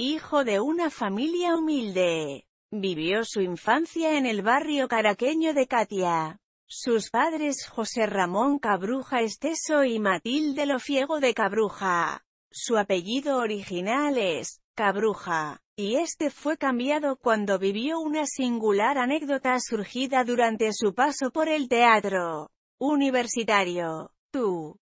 Hijo de una familia humilde. Vivió su infancia en el barrio caraqueño de Katia. Sus padres José Ramón Cabruja Esteso y Matilde Fiego de Cabruja. Su apellido original es Cabruja, y este fue cambiado cuando vivió una singular anécdota surgida durante su paso por el teatro universitario.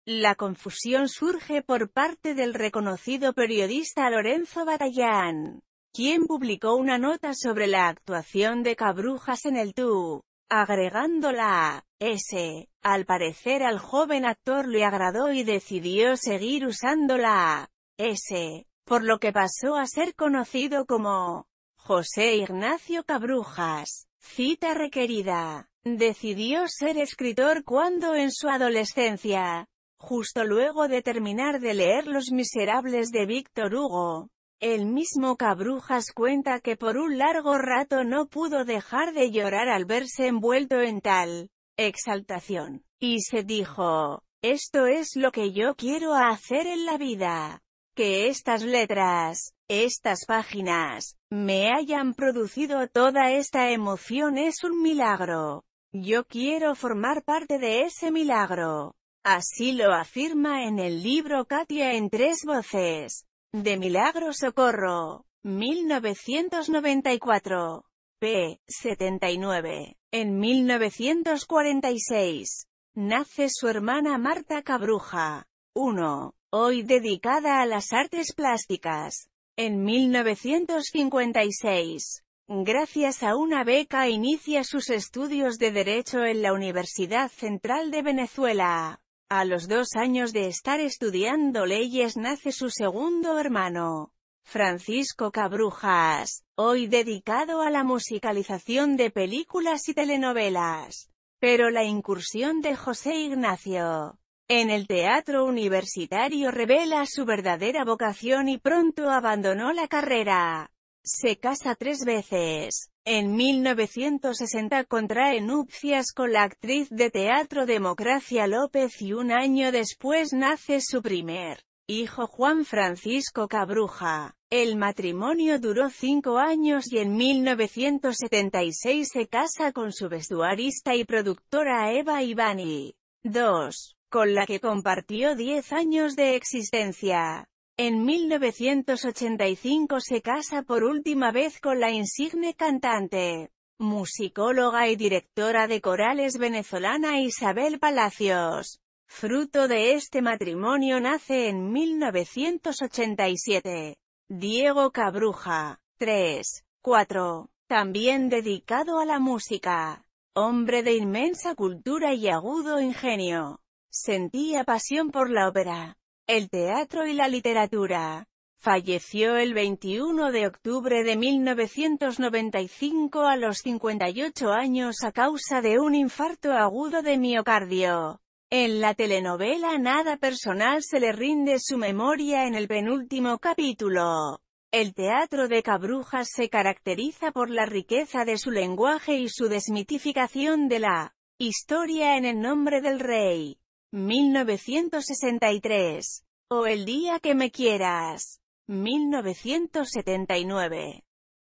La confusión surge por parte del reconocido periodista Lorenzo Batallán, quien publicó una nota sobre la actuación de Cabrujas en el Tú, agregándola la S. Al parecer al joven actor le agradó y decidió seguir usando la S, por lo que pasó a ser conocido como José Ignacio Cabrujas. Cita requerida. Decidió ser escritor cuando en su adolescencia, justo luego de terminar de leer Los Miserables de Víctor Hugo, el mismo Cabrujas cuenta que por un largo rato no pudo dejar de llorar al verse envuelto en tal exaltación, y se dijo, esto es lo que yo quiero hacer en la vida, que estas letras, estas páginas, me hayan producido toda esta emoción es un milagro. Yo quiero formar parte de ese milagro. Así lo afirma en el libro Katia en tres voces. De Milagro Socorro. 1994. p. 79. En 1946. Nace su hermana Marta Cabruja. 1. Hoy dedicada a las artes plásticas. En 1956, gracias a una beca inicia sus estudios de Derecho en la Universidad Central de Venezuela. A los dos años de estar estudiando leyes nace su segundo hermano, Francisco Cabrujas, hoy dedicado a la musicalización de películas y telenovelas. Pero la incursión de José Ignacio en el teatro universitario revela su verdadera vocación y pronto abandonó la carrera. Se casa tres veces. En 1960 contrae nupcias con la actriz de teatro Democracia López y un año después nace su primer hijo Juan Francisco Cabruja. El matrimonio duró cinco años y en 1976 se casa con su vestuarista y productora Eva Ivani. 2 con la que compartió 10 años de existencia. En 1985 se casa por última vez con la insigne cantante, musicóloga y directora de corales venezolana Isabel Palacios. Fruto de este matrimonio nace en 1987. Diego Cabruja. 3. 4. También dedicado a la música. Hombre de inmensa cultura y agudo ingenio. Sentía pasión por la ópera, el teatro y la literatura. Falleció el 21 de octubre de 1995 a los 58 años a causa de un infarto agudo de miocardio. En la telenovela Nada Personal se le rinde su memoria en el penúltimo capítulo. El teatro de Cabrujas se caracteriza por la riqueza de su lenguaje y su desmitificación de la historia en el nombre del rey. 1963. O El día que me quieras. 1979.